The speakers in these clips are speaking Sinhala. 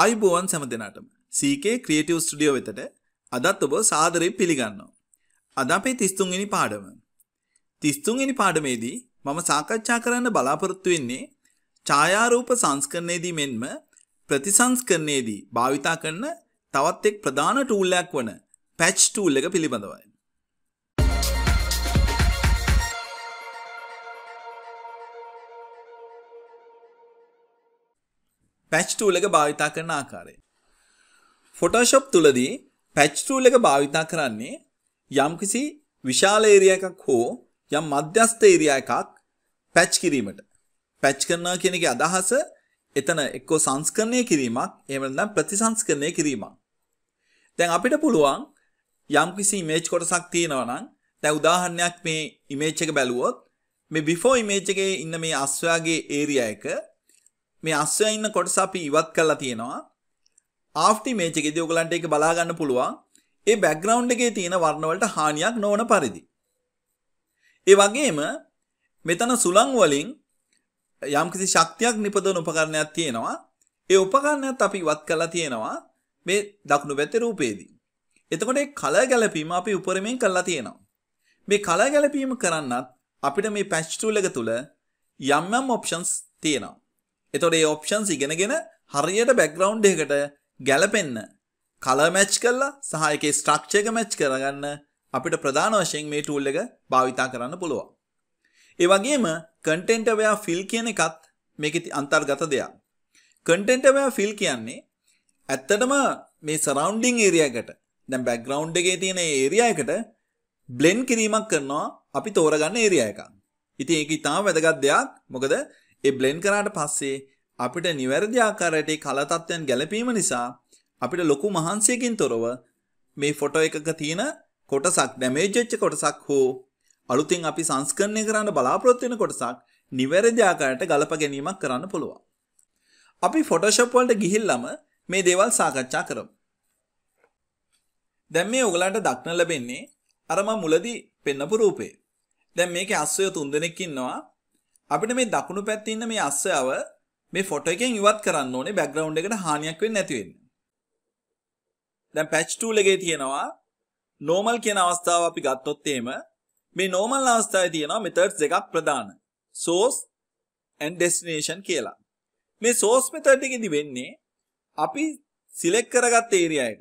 ආයුබෝවන් සැම දෙනාටම සීකේ ක්‍රියටව් ස්ටඩියෝ වෙතට අදත් ඔබ සාදරය පිළිගන්නවා. අද අපේ තිස්තුන්ගනි පාඩම. තිස්තුන්ගනි පාඩමේදී මම සාකච්ඡා කරන්න බලාපොරොත්තු වෙන්නේ ඡායාරූප සංස්කරණයේදී මෙන්ම ප්‍රතිසංස්කරණයේදී භාවිතා කරන තවත් එක් ප්‍රධාන ටූල්ලයක් වන පැච් ටූල් එක පිළිබඳවයි. පැච් ටූල් එක භාවිතා කරන ආකාරය. Photoshop තුලදී පැච් ටූල් එක භාවිතා කරන්නේ යම්කිසි විශාල ඒරියා එකක් හෝ යම් මධ්‍යස්ථ ඒරියා එකක් පැච් කිරීමට. පැච් කරනවා කියන එකේ අදහස එතන එක්කෝ සංස්කරණය කිරීමක් එහෙම නැත්නම් ප්‍රතිසංස්කරණය කිරීමක්. දැන් අපිට පුළුවන් යම්කිසි ඉමේජ් කොටසක් තියෙනවා නම් දැන් උදාහරණයක් මේ ඉමේජ් එක බැලුවොත් මේ බිෆෝ ඉමේජ් එකේ ඉන්න මේ අස්වැයාගේ ඒරියා එක මේ අස්වැ ඉන්න කොටස අපි ඉවත් කරලා තියෙනවා ආෆ්ටි මේච් එකේදී ඔයගලන්ට ඒක බලා ගන්න පුළුවන් ඒ බෑග්ග්‍රවුන්ඩ් එකේ තියෙන වර්ණ වලට හානියක් නොවන පරිදි ඒ වගේම මෙතන සුළං වලින් යම්කිසි ශක්තියක් නිපදවන උපකරණයක් තියෙනවා ඒ උපකරණයත් අපි ඉවත් කරලා තියෙනවා මේ දකුණු පැත්තේ රූපේදී එතකොට ඒ කලර් ගැලපීම අපි උපරිමයෙන් කරලා තියෙනවා මේ කලර් ගැලපීම කරන්නත් අපිට මේ පැච් ටූල් එක තුල යම් යම් ඔප්ෂන්ස් තියෙනවා එතොට ඒ ඔප්ෂන්ස් ඉගෙනගෙන හරියට බැක්ග්‍රවන්් එකට ගැලපෙන්න කල මැච් කල්ලා සහයක ස්ට්‍රක්ෂයක මැච් කරගන්න අපිට ප්‍රධාන වශයෙන් මේ ටූල් එක භාවිතා කරන්න පුළුවන්. ඒ වගේම කටෙන්ටවයා ෆිල් කියන එකත් මේක අන්තර්ගත දෙයක්. කටෙන්ටවයා ෆිල් කියන්නේ ඇත්තටම මේ සරවන්ඩිං ඒරියකට දැම් බැක්ග්‍රවන්් එකේ තියෙන ඒරියයකට බ්ලෙන්් කිරීමක් කරනවා අපි තෝරගන්න ඒරිය එක. ඉතින් ඒක ඉතාම වැදගත් දෙයක් මොකද ඒ බ්ලෙන්ඩ් කරාට පස්සේ අපිට නිවැරදි ආකාරයට කල තත්ත්වයන් ගැලපීම නිසා අපිට ලොකු මහන්සියකින් තොරව මේ ෆොටෝ එකක තියෙන කොටසක් ඩැමේජ් වෙච්ච කොටසක් හෝ අලුතින් අපි සංස්කරණය කරන්න බලාපොරොත්තු වෙන කොටසක් නිවැරදි ආකාරයට ගලප ගැනීමක් කරන්න පුළුවන්. අපි ෆොටෝෂොප් වලට ගිහිල්ලාම මේ දේවල් සාකච්ඡා කරමු. දැන් මේ ඔයගලන්ට දක්න ලැබෙන්නේ අර මම මුලදී පෙන්නපු රූපේ. දැන් මේකේ අස්සය තුන් දෙනෙක් ඉන්නවා. අපිට මේ දකුණු පැත්තේ ඉන්න මේ අස්සයව මේ ෆොටෝ එකෙන් ඉවත් කරන්න ඕනේ බෑග්ග්‍රවුන්ඩ් එකට හානියක් වෙන්නේ නැති වෙන්න. දැන් patch tool එකේ තියෙනවා normal කියන අවස්ථාව අපි ගත්තොත් එහෙම මේ normal අවස්ථාවේ තියෙනවා methods දෙකක් ප්‍රධාන source and destination කියලා. මේ source method එකේදී වෙන්නේ අපි select කරගත්ත area එක.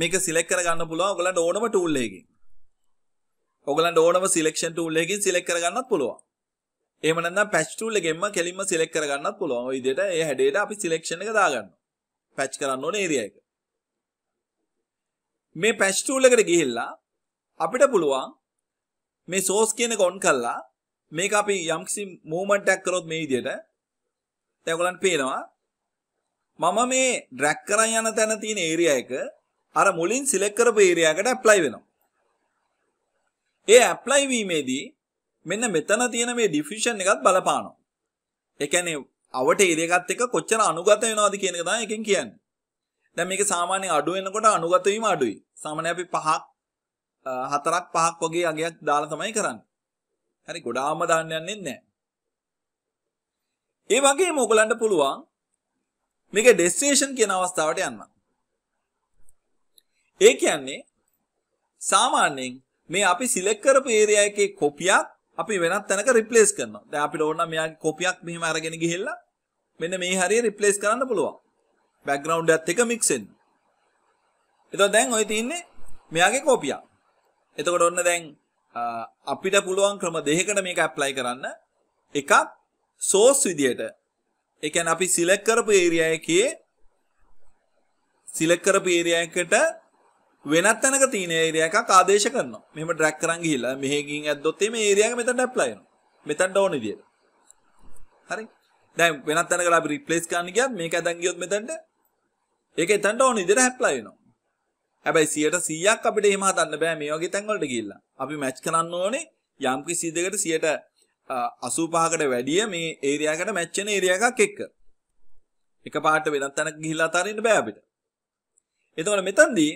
මේක select කරගන්න පුළුවන් ඔයගලන්ට ඕනම tool එකකින්. ඔයගලන්ට ඕනම selection tool එකකින් select කරගන්නත් පුළුවන්. ඒමනන්න පැච් ටූල් එකෙන්ම කෙලින්ම සිලෙක් කරගන්නත් පුළුවන් ඔය විදිහට ඒ හැඩයට අපි සිලෙක්ෂන් එක දාගන්නවා. පැච් කරන්න ඕන ඒරියා එක. මේ පැච් ටූල් එකට ගිහිල්ලා අපිට පුළුවන් මේ සෝස් කියන එක ඔන් කරලා මේක අපි යම්කිසි මූවමන්ට් එකක් කරොත් මේ විදිහට දැන් ඔයගලන්ට පේනවා මම මේ ඩ්‍රැග් කරන් යන තැන තියෙන ඒරියා එක අර මුලින් සිලෙක්ට් කරපු ඒරියාකට ඇප්ලයි වෙනවා. ඒ ඇප්ලයි වීමේදී මෙන්න මෙතන තියෙන මේ ඩිෆිෂන් එකත් බලපානවා. ඒ කියන්නේ අවට ඒරියකත් එක්ක කොච්චර අනුගත වෙනවද කියන එක තමයි එකෙන් කියන්නේ. දැන් මේක සාමාන්‍යයෙන් අඩු වෙනකොට අනුගත වීම අඩුයි. සාමාන්‍යයෙන් අපි පහක් හතරක් පහක් වගේ අගයක් දාලා තමයි කරන්නේ. හරි ගොඩාම දාන්න යන්නේ නැහැ. ඒ වගේම ඔයගලන්ට පුළුවන් මේකේ ඩෙස්ටිනේෂන් කියන අවස්ථාවට යන්න. ඒ කියන්නේ සාමාන්‍යයෙන් මේ අපි සිලෙක්ට් කරපු ඒරියා එකේ කොපියක් අපි වෙනත් තැනක රිප්ලේස් කරනවා. දැන් අපිට ඕන නම් මෙයාගේ කොපියක් මෙහෙම අරගෙන ගිහිල්ලා මෙන්න මේ හරිය රිප්ලේස් කරන්න පුළුවන්. බෑග්ග්‍රවුන්ඩ් එකත් එක මික්ස් වෙන්න. එතකොට දැන් ඔය තියෙන්නේ මෙයාගේ කොපිය. එතකොට ඔන්න දැන් අපිට පුළුවන් ක්‍රම දෙකකට මේක ඇප්ලයි කරන්න. එකක් සෝස් විදියට. ඒ කියන්නේ අපි සිලෙක්ට් කරපු ඒරියා එකේ සිලෙක්ට් කරපු ඒරියා එකට වෙනත් තැනක තියෙන ඒරියා එකක් ආදේශ කරනවා. මෙහෙම ඩ්‍රැග් කරන් ගිහිල්ලා මෙහෙ ගින් ඇද්දොත් එimhe ඒරියා එක මෙතනට ඇප්ලයි වෙනවා. මෙතනට ඕන විදියට. හරි. දැන් වෙනත් තැනකට අපි රිප්ලේස් කරන්න ගියත් මේක ඇදන් ගියොත් මෙතනට ඒක එතනට ඕන විදියට ඇප්ලයි වෙනවා. හැබැයි 100%ක් අපිට එහෙම හදන්න බෑ මේ වගේ තැන් වලට ගිහිල්ලා. අපි මැච් කරන්න ඕනේ යම් කිසි දෙයකට 85කට වැඩිය මේ ඒරියා එකට මැච් වෙන ඒරියා එකක් එක්ක. එකපාරට වෙනත් තැනක ගිහිල්ලා අතාරින්න බෑ අපිට. එතකොට මෙතනදී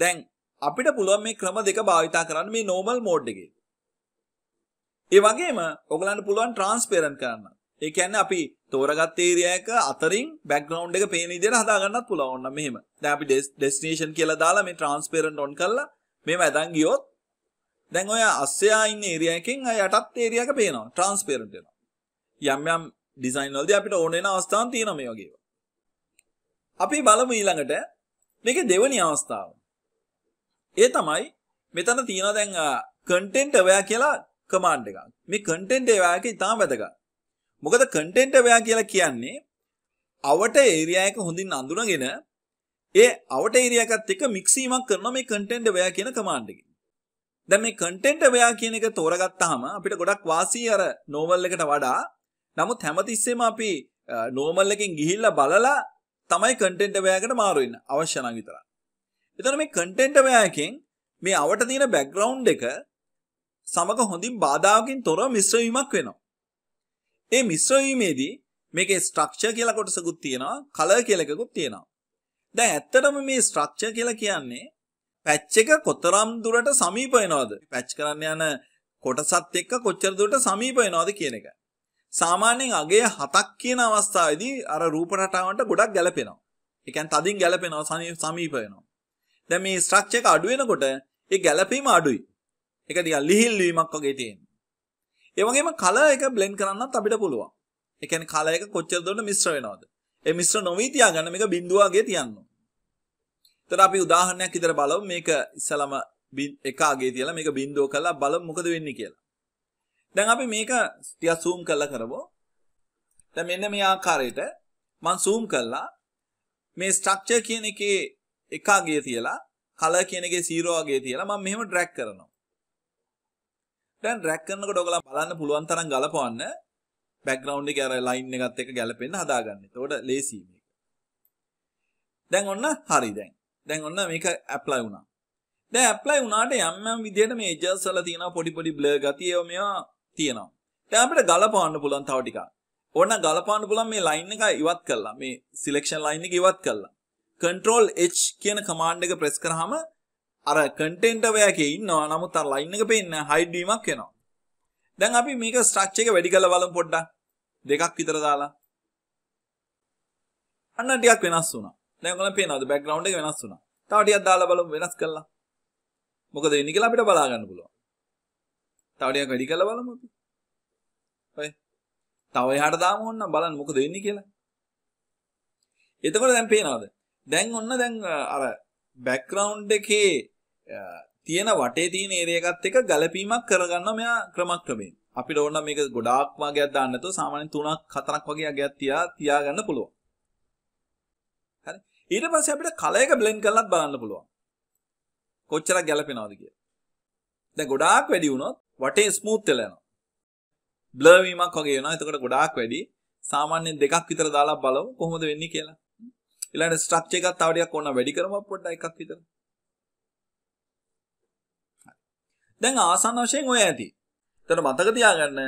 දැන් අපිට පුළුවන් මේ ක්‍රම දෙක භාවිතා කරන්න මේ normal mode එකේ. ඒ වගේම ඔයගලන්ට පුළුවන් transparent කරන්න. ඒ කියන්නේ අපි තෝරගත්ත area එක අතරින් background එක පේන විදිහට හදා ගන්නත් පුළුවන්. ඔන්න මෙහෙම. දැන් අපි destination කියලා දාලා මේ transparent on කරලා මේව ඇදන් ගියොත් දැන් ඔය අස්සයා ඉන්න area එකෙන් අය යටත් area එක පේනවා. transparent වෙනවා. යම් යම් design වලදී අපිට ඕන වෙන අවස්ථාන් තියෙනවා මේ වගේ. අපි බලමු ඊළඟට මේකේ දෙවෙනි අවස්ථාව. ඒ තමයි මෙතන තියෙන දැන් කන්ටෙන්ට් අවයා කියලා කමාන්ඩ් එකක්. මේ කන්ටෙන්ට් අවයා එක ඉතාම වැදගත්. මොකද කන්ටෙන්ට් අවයා කියලා කියන්නේ අවට ඒරියා එක හොඳින් අඳුනගෙන ඒ අවට ඒරියා එකත් එක්ක මික්ස් වීමක් කරන මේ කන්ටෙන්ට් අවයා කියන කමාන්ඩ් එකෙන්. දැන් මේ කන්ටෙන්ට් අවයා කියන එක තෝරගත්තාම අපිට ගොඩක් වාසිය අර නෝවල් එකට වඩා නමුත් හැමතිස්සෙම අපි නෝමල් එකෙන් ගිහිල්ලා බලලා තමයි කන්ටෙන්ට් අවයාකට මාරු වෙන්න අවශ්‍ය නම් විතරයි. එතන මේ කන්ටෙන්ට් එකෙන් මේ අවට තියෙන බෑග්ග්‍රවුන්ඩ් එක සමග හොඳින් බාධාවකින් තොරව මිශ්‍ර වීමක් වෙනවා. ඒ මිශ්‍ර වීමේදී මේකේ ස්ට්‍රක්චර් කියලා කොටසකුත් තියෙනවා, කලර් කියලා එකකුත් තියෙනවා. දැන් ඇත්තටම මේ ස්ට්‍රක්චර් කියලා කියන්නේ පැච් එක කොතරම් දුරට සමීප වෙනවද? පැච් කරන්න යන කොටසත් එක්ක කොච්චර දුරට සමීප වෙනවද කියන එක. සාමාන්‍යයෙන් අගය 7ක් කියන අවස්ථාවේදී අර රූප රටාවට ගොඩක් ගැලපෙනවා. ඒ කියන්නේ තදින් ගැලපෙනවා සමීප වෙනවා. දැන් මේ ස්ට්‍රක්චර් එක අඩු වෙනකොට ඒ ගැළපීම අඩුයි. ඒක නිකන් ලිහිල් වීමක් වගේ තියෙනවා. ඒ වගේම කලර් එක බ්ලෙන්ඩ් කරන්නත් අපිට පුළුවන්. ඒ කියන්නේ කලර් එක කොච්චර දුරට මිශ්‍ර වෙනවද? ඒ මිශ්‍ර නොවි තියාගන්න මේක බිඳුවාගේ තියන්න ඕන. එතකොට අපි උදාහරණයක් විතර බලමු මේක ඉස්සලම එක අගේ තියලා මේක බිඳුව කරලා බලමු මොකද වෙන්නේ කියලා. දැන් අපි මේක ටිකක් zoom කරලා කරමු. දැන් මෙන්න මේ ආකාරයට මම zoom කළා. මේ ස්ට්‍රක්චර් කියන එකේ එකාගේ තියලා කලර් කියන එකේ 0 වගේ තියලා මම මෙහෙම drag කරනවා. දැන් drag කරනකොට ඔයගොල්ලෝ බලන්න පුළුවන් තරම් ගලපවන්න background එකේ අර line එකත් එක්ක ගැලපෙන්න හදාගන්න. එතකොට ලේසි මේක. දැන් ඔන්න හරි දැන්. දැන් ඔන්න මේක apply වුණා. දැන් apply වුණාට යම් යම් විදිහට මේ edges වල තියෙන පොඩි පොඩි blur ගතිය ඒවා මේවා තියෙනවා. දැන් අපිට ගලපවන්න පුළුවන් තව ටිකක්. ඕන ගලපන්න පුළුවන් මේ line එක ඉවත් කළා. මේ selection line එක ඉවත් කළා. කන්ට්‍රෝල් H කියන කමාන්ඩ් එක ප්‍රෙස් කරාම අර කන්ටෙන්ට් අවය එකේ ඉන්නවා. නමුත් අර ලයින් එක පේන්නේ හයිඩ් වීමක් වෙනවා. දැන් අපි මේක ස්ට්‍රක්චර් එක වැඩි කරලා බලමු පොඩ්ඩක්. දෙකක් විතර දාලා. අන්න ටිකක් වෙනස් වුණා. දැන් ඔයාලා පේනවද බෑග්ග්‍රවුන්ඩ් එක වෙනස් වුණා. තව ටිකක් දාලා බලමු වෙනස් කළා. මොකද වෙන්නේ කියලා අපිට බලා ගන්න පුළුවන්. තව ටිකක් වැඩි කරලා බලමු අපි. ඔය. තව එහාට දාමු ඕන්න බලන්න මොකද වෙන්නේ කියලා. එතකොට දැන් පේනවද? දැන් ඔන්න දැන් අර බැක්ග්‍රවුන්් එකේ තියෙන වටේ තියෙන ඒරයකත් එක ගලපීමක් කරගන්න මෙයා ක්‍රමක්‍රමෙන් අපිට ඕන්න මේක ගොඩාක් වගේ දාන්නතු සාමාන්‍ය තුනක් කතරක් වගේ අගයක් තියා තියාගන්න පුළුවන් හරි ඊට පස්සේ අපිට කලයක බ්ලෙන්ඩ් කරලත් බලන්න පුළුවන් කොච්චරක් ගැලපෙනවද කියලා දැන් ගොඩාක් වැඩි වුණොත් වටේ ස්මූත් වෙලා යනවා බ්ලර් වීමක් වගේ වෙනවා එතකොට ගොඩාක් වැඩි සාමාන්‍යයෙන් දෙකක් විතර දාලා බලමු කොහොමද වෙන්නේ කියලා ඊළඟ ස්ට්‍රක්චර් එකක් තව ටිකක් ඕන වැඩි කරමු පොඩ්ඩක් එකක් විතර. දැන් ආසන්න වශයෙන් ඔය ඇති. එතන මතක තියාගන්න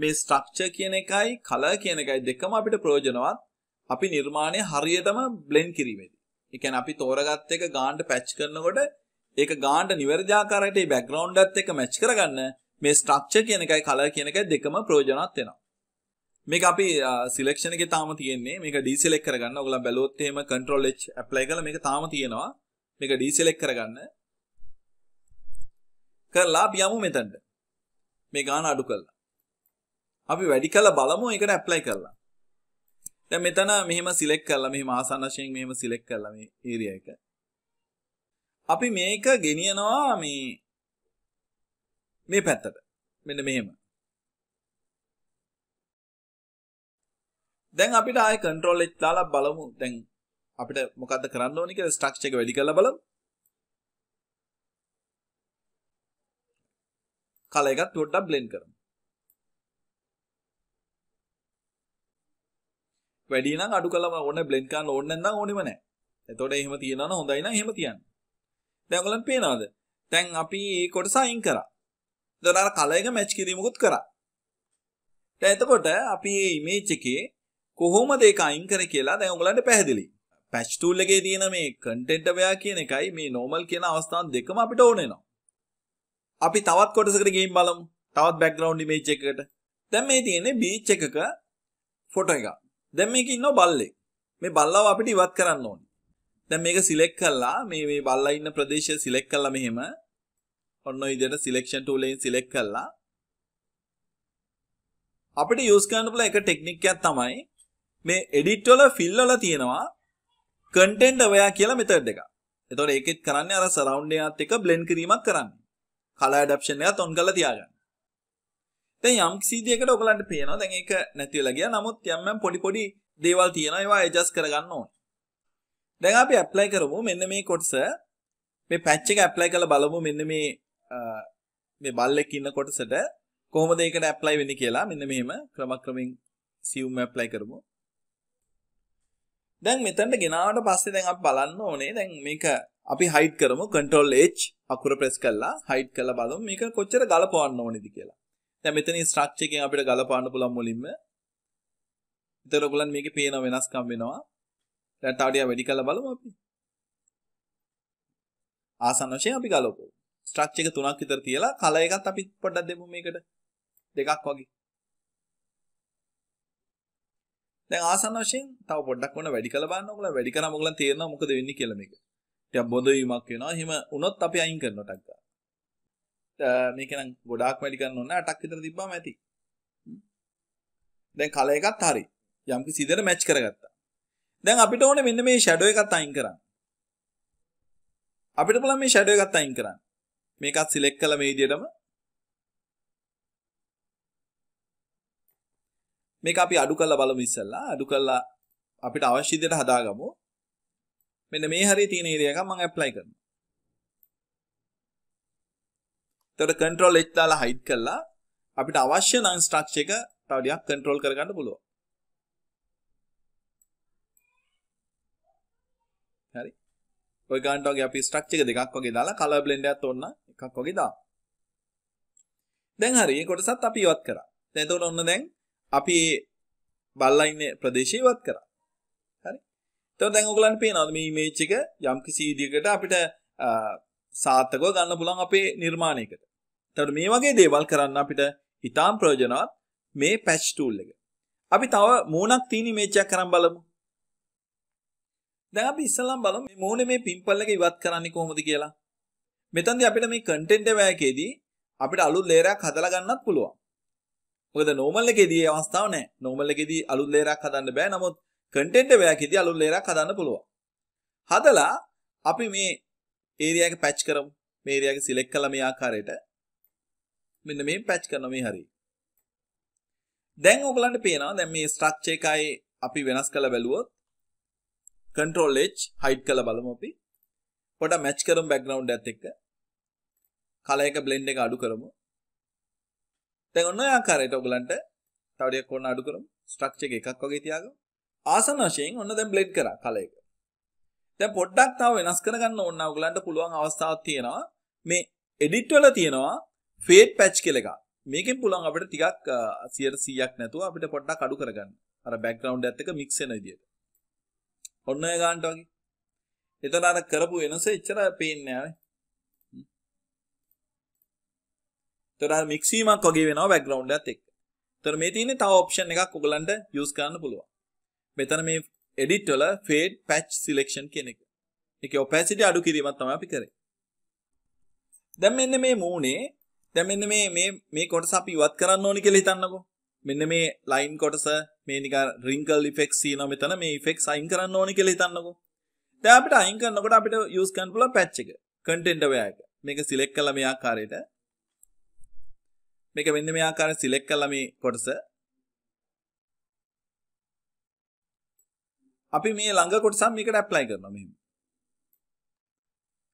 මේ ස්ට්‍රක්චර් කියන එකයි කලර් කියන එකයි දෙකම අපිට ප්‍රයෝජනවත්. අපි නිර්මාණය හරියටම බ්ලෙන්ඩ් කිරීමේදී. ඒ කියන්නේ අපි තෝරගත්ත එක ගානට පැච් කරනකොට ඒක ගානට නිවැරදි ආකාරයට මේ බෑග්ග්‍රවුන්ඩ් එකත් එක්ක මැච් කරගන්න මේ ස්ට්‍රක්චර් කියන එකයි කලර් කියන එකයි දෙකම ප්‍රයෝජනවත් වෙනවා. මේක අපි සිලෙක්ෂන් එකේ තාම තියෙන්නේ මේක ඩීසෙලෙක් කරගන්න ඔයගොල්ලෝ බැලුවොත් එහෙම control h apply කරලා මේක තාම තියෙනවා මේක ඩීසෙලෙක් කරගන්න කරලා අපි යමු මෙතනට මේ ගාන අඩු කරලා අපි වැඩි කරලා බලමු ඒකට apply කරලා දැන් මෙතන මෙහෙම සිලෙක්ට් කරලා මෙහෙම ආසන්න වශයෙන් මෙහෙම සිලෙක්ට් කරලා මේ area එක අපි මේක ගෙනියනවා මේ මේ පැත්තට මෙන්න මෙහෙම දැන් අපිට ආය කන්ට්‍රෝල් එක දාලා බලමු දැන් අපිට මොකද්ද කරන්න ඕනේ කියලා ස්ට්‍රක්චර් එක වැඩි කරලා බලමු කල එකත් පොඩ්ඩක් බ්ලෙන්ඩ් කරමු වැඩි නම් අඩු කළම ඕනේ බ්ලෙන්ඩ් කරන්න ඕනේ නැත්නම් ඕනෙම නැහැ එතකොට එහෙම තියනවා නම් හොඳයි නම් එහෙම තියන්න දැන් ඔයගලන් පේනවද දැන් අපි මේ කොටස අයින් කරා එතකොට අර කල එක මැච් කිරීමකුත් කරා දැන් එතකොට අපි මේ ඉමේජ් එකේ කොහොමද ඒක අයින් කරේ කියලා දැන් ඔයගලන්ට පැහැදිලි. patch tool එකේ තියෙන මේ content aware කියන එකයි මේ normal කියන අවස්ථාන් දෙකම අපිට ඕන වෙනවා. අපි තවත් කොටසකට ගිහින් බලමු. තවත් background image එකකට. දැන් මේ තියෙන්නේ beach එකක ෆොටෝ එකක්. දැන් මේක ඉන්නව බල්ලෙක්. මේ බල්ලව අපිට ඉවත් කරන්න ඕනේ. දැන් මේක සිලෙක්ට් කළා මේ මේ බල්ලා ඉන්න ප්‍රදේශය සිලෙක්ට් කළා මෙහෙම. ඔන්න ඔය විදිහට selection tool එකෙන් සිලෙක්ට් කළා. අපිට යූස් කරන්න පුළුවන් එක ටෙක්නික් එකක් තමයි මේ edit වල fill වල තියෙනවා content aware කියලා method එකක්. එතකොට ඒකෙත් කරන්නේ අර surround එකත් එක්ක blend කිරීමක් කරන්නේ. color adaptation එකත් on කරලා තියාගන්න. දැන් යම් කිසි දෙයකට ඔයගලන්ට පේනවා දැන් ඒක නැති වෙලා ගියා. නමුත් යම් යම් පොඩි පොඩි දේවල් තියෙනවා ඒවා adjust කරගන්න ඕනේ. දැන් අපි apply කරමු මෙන්න මේ කොටස මේ patch එක apply කරලා බලමු මෙන්න මේ මේ බල්ලෙක් ඉන්න කොටසට කොහොමද ඒකට apply වෙන්නේ කියලා මෙන්න මෙහෙම ක්‍රමක්‍රමෙන් assume apply කරමු. දැන් මෙතනට ගෙනාවට පස්සේ දැන් අපි බලන්න ඕනේ දැන් මේක අපි හයිඩ් කරමු control h අකුර press කරලා හයිඩ් කරලා බලමු මේක කොච්චර ගලපවන්න ඕනේද කියලා. දැන් මෙතන structure එකෙන් අපිට ගලපවන්න පුළුවන් මුලින්ම. ඒතර ඔයගොල්ලන් මේකේ පේන වෙනස්කම් වෙනවා. දැන් තව ටිකක් වැඩි කරලා බලමු අපි. ආසන්න වශයෙන් අපි ගලපමු. structure එක තුනක් විතර තියලා කල එකත් අපි පොඩ්ඩක් දෙමු මේකට. දෙකක් වගේ. දැන් ආසන්න වශයෙන් තව පොඩ්ඩක් වුණ වැඩි කළ බලන්න ඔයගොල්ලෝ වැඩි කරාම ඔයගොල්ලන් තේරෙනවා මොකද වෙන්නේ කියලා මේක. ටිකක් බොඳ වීමක් වෙනවා. එහෙම වුණොත් අපි අයින් කරනවා ටක් ගන්න. මේක නම් ගොඩාක් වැඩි කරන්න ඕන අටක් විතර තිබ්බම ඇති. දැන් කල එකත් හරි. යම් කිසි දෙයකට මැච් කරගත්තා. දැන් අපිට ඕනේ මෙන්න මේ ෂැඩෝ එකත් අයින් කරන්න. අපිට බලන්න මේ ෂැඩෝ එකත් අයින් කරන්න. මේකත් සිලෙක්ට් කළා මේ විදිහටම මේක අපි අඩු කරලා බලමු ඉස්සෙල්ලා. අඩු කරලා අපිට අවශ්‍ය විදිහට හදාගමු. මෙන්න මේ හරිය තියෙන ඒරියා එක මම ඇප්ලයි කරනවා. එතකොට control H දාලා hide කරලා අපිට අවශ්‍ය නම් structure එක තව ටිකක් control කරගන්න පුළුවන්. හරි. ඔය ගන්නට වගේ අපි structure එක දෙකක් වගේ දාලා color blend එකත් ඕන්න එකක් වගේ දාමු. දැන් හරි මේ කොටසත් අපි ඉවත් කරා. දැන් එතකොට ඔන්න දැන් අපි බල්ලා ඉන්න ප්‍රදේශය ඉවත් කරා. හරි. එතකොට දැන් ඔයගලන්ට පේනවද මේ ඉමේජ් එක යම්කිසි විදියකට අපිට සාර්ථකව ගන්න පුළුවන් අපේ නිර්මාණයකට. එතකොට මේ වගේ දේවල් කරන්න අපිට ඉතාම ප්‍රයෝජනවත් මේ patch tool එක. අපි තව මූණක් තියෙන ඉමේජ් එකක් කරන් බලමු. දැන් අපි ඉස්සෙල්ලම බලමු මේ මූණේ මේ පිම්පල් එක ඉවත් කරන්නේ කොහොමද කියලා. මෙතනදී අපිට මේ content එකේදී අපිට අලුත් ලේයරයක් හදලා ගන්නත් පුළුවන්. මොකද normal එකේදී අවස්ථාව නැහැ. normal එකේදී අලුත් layer එකක් හදන්න බෑ. නමුත් content එකක් එකේදී අලුත් layer එකක් හදන්න පුළුවන්. හදලා අපි මේ area එක patch කරමු. මේ area එක select කළා මේ ආකාරයට. මෙන්න මේ patch කරනවා මේ හරියට. දැන් ඔයගලන්ට පේනවා දැන් මේ ස්ට්‍රක්චර් එකයි අපි වෙනස් කරලා බැලුවොත් control h hide කරලා බලමු අපි. පොඩක් මැච් කරමු බෑග්ග්‍රවුන්ඩ් එකත් එක්ක. කලර් එක බ්ලෙන්ඩ් එක අඩු කරමු. දැන් ඔන්න ඔය ආකාරයට ඔයගලන්ට තව ටිකක් ඕන අඩු කරමු. ස්ට්‍රක්චර් එක එකක් වගේ තියාගමු. ආසන වශයෙන් ඔන්න දැන් බ්ලෙඩ් කරා කල එක. දැන් පොඩ්ඩක් තව වෙනස් කරගන්න ඕන ඔයගලන්ට පුළුවන් අවස්ථාවක් තියෙනවා. මේ edit වල තියෙනවා fade patch කියලා එකක්. මේකෙන් පුළුවන් අපිට ටිකක් 100%ක් නැතුව අපිට පොඩ්ඩක් අඩු කරගන්න. අර බෑග්ග්‍රවුන්ඩ් එකත් එක්ක mix වෙන විදියට. ඔන්න ඔය ගන්නට වගේ. එතන අර කරපු වෙනස එච්චර පේන්නේ නැහැ. එතකොට අර මික්ස් වීමක් වගේ වෙනවා බෑග්ග්‍රවුන්ඩ් එකත් එක්ක. එතකොට මේ තියෙන්නේ තව ඔප්ෂන් එකක් ඔයගලන්ට යූස් කරන්න පුළුවන්. මෙතන මේ edit වල fade patch selection කියන එක. ඒකේ opacity අඩු කිරීමක් තමයි අපි කරේ. දැන් මෙන්න මේ මූණේ දැන් මෙන්න මේ මේ මේ කොටස අපි ඉවත් කරන්න ඕනි කියලා හිතන්නකෝ. මෙන්න මේ line කොටස මේ නිකන් wrinkle effects තියෙනවා මෙතන මේ effects අයින් කරන්න ඕනි කියලා හිතන්නකෝ. දැන් අපිට අයින් කරනකොට අපිට use කරන්න පුළුවන් patch එක. content aware එක. මේක select කළා මේ ආකාරයට මේක මෙන්න මේ ආකාරයෙන් සිලෙක්ට් කළා මේ කොටස. අපි මේ ළඟ කොටසක් මේකට ඇප්ලයි කරනවා මෙහෙම.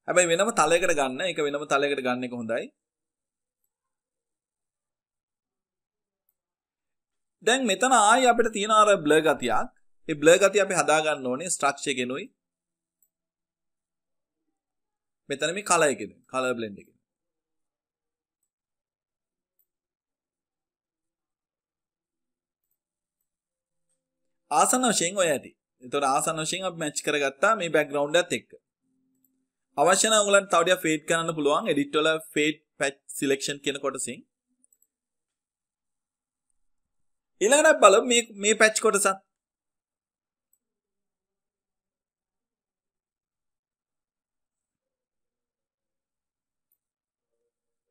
හැබැයි වෙනම තලයකට ගන්න ඒක වෙනම තලයකට ගන්න එක හොඳයි. දැන් මෙතන ආයි අපිට තියෙන අර බ්ලර් ගතියක්. ඒ බ්ලර් ගතිය අපි හදා ගන්න ඕනේ ස්ට්‍රක්චර් එකෙනුයි. මෙතන මේ කලර් එකෙනුයි. කලර් බ්ලෙන්ඩ් එකෙන්. ආසන්න වශයෙන් ඔය ඇති. එතකොට ආසන්න වශයෙන් අපි මැච් කරගත්තා මේ බෑග්ග්‍රවුන්ඩ් එකත් එක්ක. අවශ්‍ය නම් ඔයගලන්ට තව ටිකක් ෆේඩ් කරන්න පුළුවන්. edit වල fade patch selection කියන කොටසින්. ඊළඟට බලමු මේ මේ patch කොටසත්.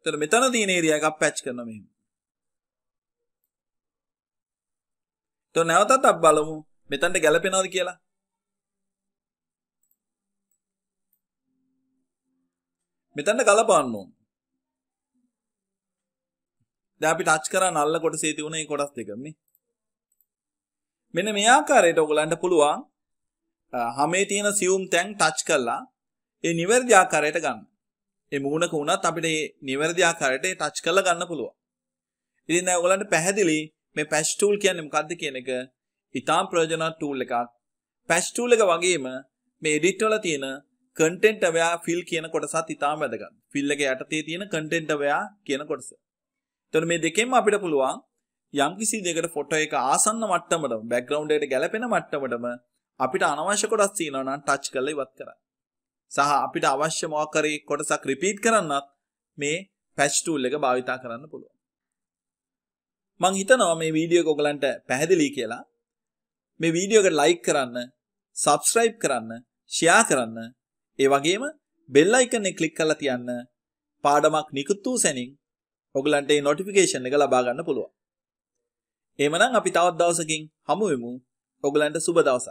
එතකොට මෙතන තියෙන area එකක් patch කරනවා මෙහෙම. තො නැවතත් අප බලමු මෙතන්ට ගැලපෙනවද කියලා මෙතන්ට ගලපන්නුම් දැපි ටච් කර නල්ල කොට සේති වුණේ කොටස් දෙකන්නේ මෙන මේ ආකාරයට ඔගලන්ට පුළුවන් හමේ තියෙන සියුම් තැන් ටච් කරලා ඒ නිවැරදි ආකාරයට ගන්න ඒ මූණක වුණත් අපිට නිවැරදි ආකාරයට ටච් කරලා ගන්න පුළුවන් ඉතින් දැන් ඔයගලන්ට පැහැදිලි මේ patch tool කියන්නේ මොකද්ද කියන එක ඉතාම ප්‍රයෝජනවත් tool එකක්. patch tool එක වගේම මේ edit වල තියෙන content aware fill කියන කොටසත් ඉතාම වැදගත්. fill එක යටතේ තියෙන content aware කියන කොටස. එතකොට මේ දෙකෙන්ම අපිට පුළුවන් යම් කිසි දෙයකට ෆොටෝ එක ආසන්න මට්ටමටම බෑග්ග්‍රවුන්ඩ් එකට ගැලපෙන මට්ටමටම අපිට අනවශ්‍ය කොටස් තියෙනවා නම් ටච් කරලා ඉවත් කරන්න. සහ අපිට අවශ්‍ය මොකක් හරි කොටසක් රිපීට් කරන්නත් මේ පැච් ටූල් එක භාවිතා කරන්න පුළුවන්. මං හිතනවා මේ වීඩියෝ ඔයගලන්ට පැහැදිලි කියලා. මේ වීඩියෝ එකට ලයික් කරන්න, subscribe කරන්න, share කරන්න, ඒ වගේම bell icon එක ක්ලික් කරලා තියන්න. පාඩමක් නිකුත් වූ සැනින් ඔයගලන්ට මේ notification එක ලබා ගන්න පුළුවන්. එහෙමනම් අපි තවත් දවසකින් හමු වෙමු. ඔයගලන්ට සුබ දවසක්.